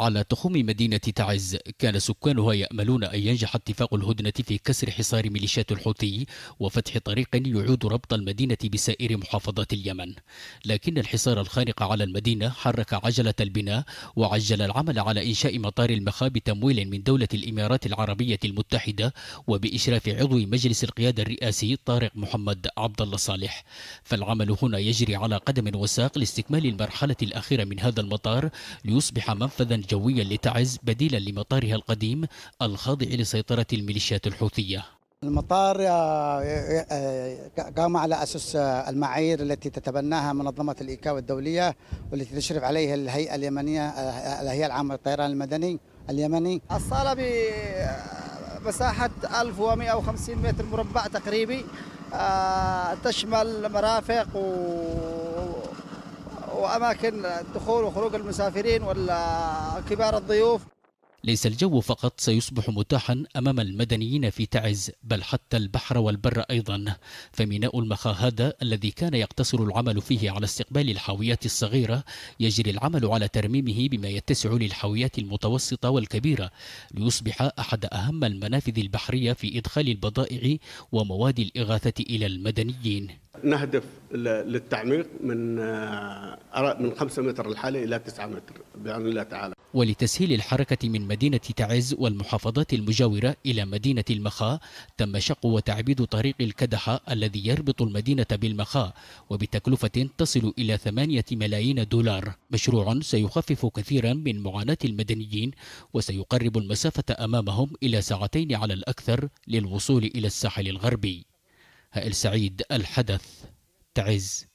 على تخوم مدينة تعز كان سكانها يأملون أن ينجح اتفاق الهدنة في كسر حصار ميليشيات الحوثي وفتح طريق يعود ربط المدينة بسائر محافظات اليمن لكن الحصار الخانق على المدينة حرك عجلة البناء وعجل العمل على إنشاء مطار المخا بتمويل من دولة الإمارات العربية المتحدة وبإشراف عضو مجلس القيادة الرئاسي طارق محمد عبد الله صالح فالعمل هنا يجري على قدم وساق لاستكمال المرحلة الأخيرة من هذا المطار ليصبح منفذا الجوية لتعز بديلا لمطارها القديم الخاضع لسيطرة الميليشيات الحوثية المطار آه، آه، آه، قام على أسس المعايير التي تتبناها منظمة الإيكاو الدولية والتي تشرف عليها الهيئة اليمنية الهيئة العامة للطيران المدني اليمني الصالة بمساحة 1150 متر مربع تقريبي تشمل مرافق و وأماكن الدخول وخروج المسافرين وكبار الضيوف ليس الجو فقط سيصبح متاحا أمام المدنيين في تعز بل حتى البحر والبر أيضا فميناء المخاهدة الذي كان يقتصر العمل فيه على استقبال الحاويات الصغيرة يجري العمل على ترميمه بما يتسع للحاويات المتوسطة والكبيرة ليصبح أحد أهم المنافذ البحرية في إدخال البضائع ومواد الإغاثة إلى المدنيين نهدف للتعميق من آه، من 5 متر الحالي الى 9 متر باذن الله تعالى. ولتسهيل الحركه من مدينه تعز والمحافظات المجاوره الى مدينه المخا تم شق وتعبيد طريق الكدحه الذي يربط المدينه بالمخا وبتكلفه تصل الى 8 ملايين دولار، مشروع سيخفف كثيرا من معاناه المدنيين وسيقرب المسافه امامهم الى ساعتين على الاكثر للوصول الى الساحل الغربي. هائل سعيد الحدث تعز